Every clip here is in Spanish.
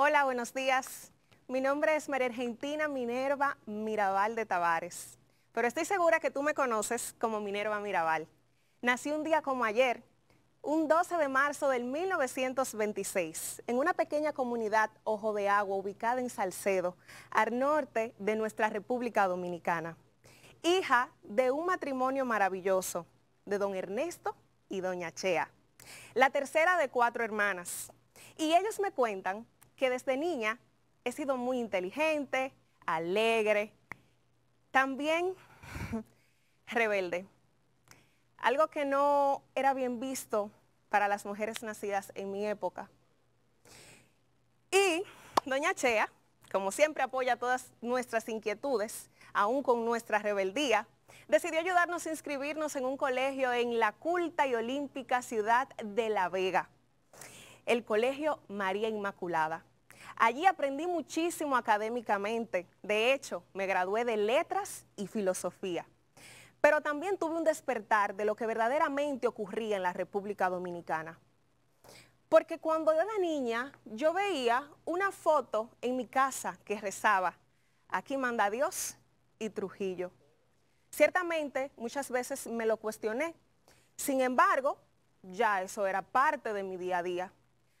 Hola, buenos días. Mi nombre es María Argentina Minerva Mirabal de Tavares, pero estoy segura que tú me conoces como Minerva Mirabal. Nací un día como ayer, un 12 de marzo del 1926, en una pequeña comunidad Ojo de Agua ubicada en Salcedo, al norte de nuestra República Dominicana. Hija de un matrimonio maravilloso, de don Ernesto y doña Chea, la tercera de cuatro hermanas. Y ellos me cuentan que desde niña he sido muy inteligente, alegre, también rebelde. Algo que no era bien visto para las mujeres nacidas en mi época. Y doña Chea, como siempre apoya todas nuestras inquietudes, aún con nuestra rebeldía, decidió ayudarnos a inscribirnos en un colegio en la culta y olímpica ciudad de La Vega el Colegio María Inmaculada. Allí aprendí muchísimo académicamente. De hecho, me gradué de letras y filosofía. Pero también tuve un despertar de lo que verdaderamente ocurría en la República Dominicana. Porque cuando era niña, yo veía una foto en mi casa que rezaba, aquí manda Dios y Trujillo. Ciertamente, muchas veces me lo cuestioné. Sin embargo, ya eso era parte de mi día a día.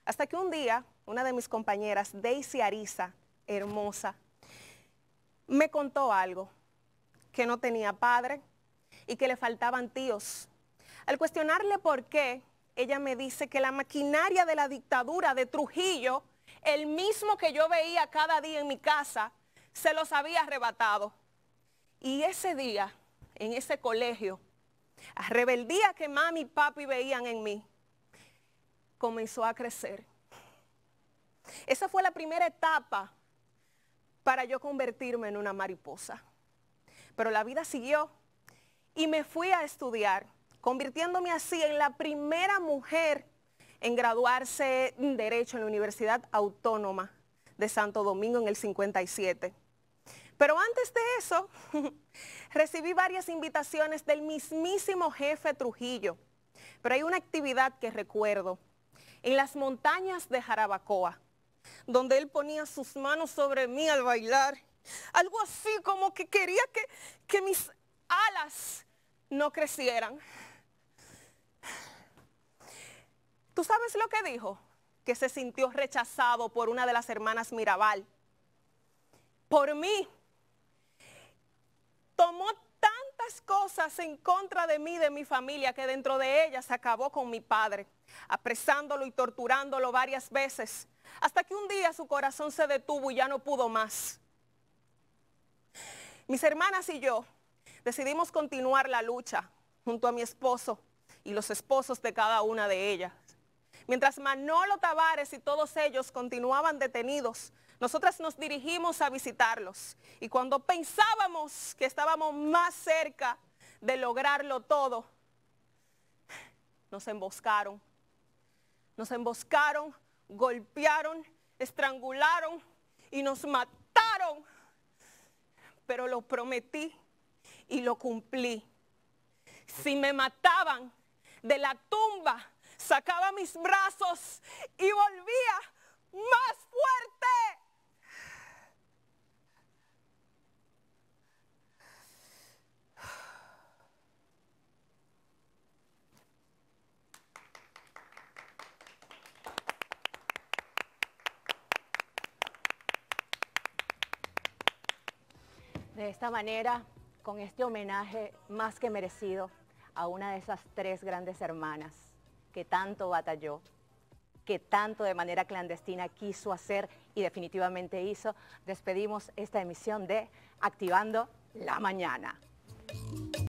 Hasta que un día, una de mis compañeras, Daisy Ariza, hermosa, me contó algo, que no tenía padre y que le faltaban tíos. Al cuestionarle por qué, ella me dice que la maquinaria de la dictadura de Trujillo, el mismo que yo veía cada día en mi casa, se los había arrebatado. Y ese día, en ese colegio, rebeldía que mami y papi veían en mí, comenzó a crecer. Esa fue la primera etapa para yo convertirme en una mariposa. Pero la vida siguió y me fui a estudiar, convirtiéndome así en la primera mujer en graduarse en Derecho en la Universidad Autónoma de Santo Domingo en el 57. Pero antes de eso, recibí varias invitaciones del mismísimo jefe Trujillo. Pero hay una actividad que recuerdo en las montañas de Jarabacoa, donde él ponía sus manos sobre mí al bailar. Algo así como que quería que, mis alas no crecieran. ¿Tú sabes lo que dijo? Que se sintió rechazado por una de las hermanas Mirabal. Por mí. Tomó cosas en contra de mí, de mi familia, que dentro de ellas acabó con mi padre, apresándolo y torturándolo varias veces, hasta que un día su corazón se detuvo y ya no pudo más. Mis hermanas y yo decidimos continuar la lucha junto a mi esposo y los esposos de cada una de ellas. Mientras Manolo Tavares y todos ellos continuaban detenidos, nosotras nos dirigimos a visitarlos. Y cuando pensábamos que estábamos más cerca de lograrlo todo, nos emboscaron. Nos emboscaron, golpearon, estrangularon y nos mataron. Pero lo prometí y lo cumplí. Si me mataban de la tumba, sacaba mis brazos y volvía más fuerte. De esta manera, con este homenaje más que merecido a una de esas tres grandes hermanas, que tanto batalló, que tanto de manera clandestina quiso hacer y definitivamente hizo, despedimos esta emisión de Activando la Mañana.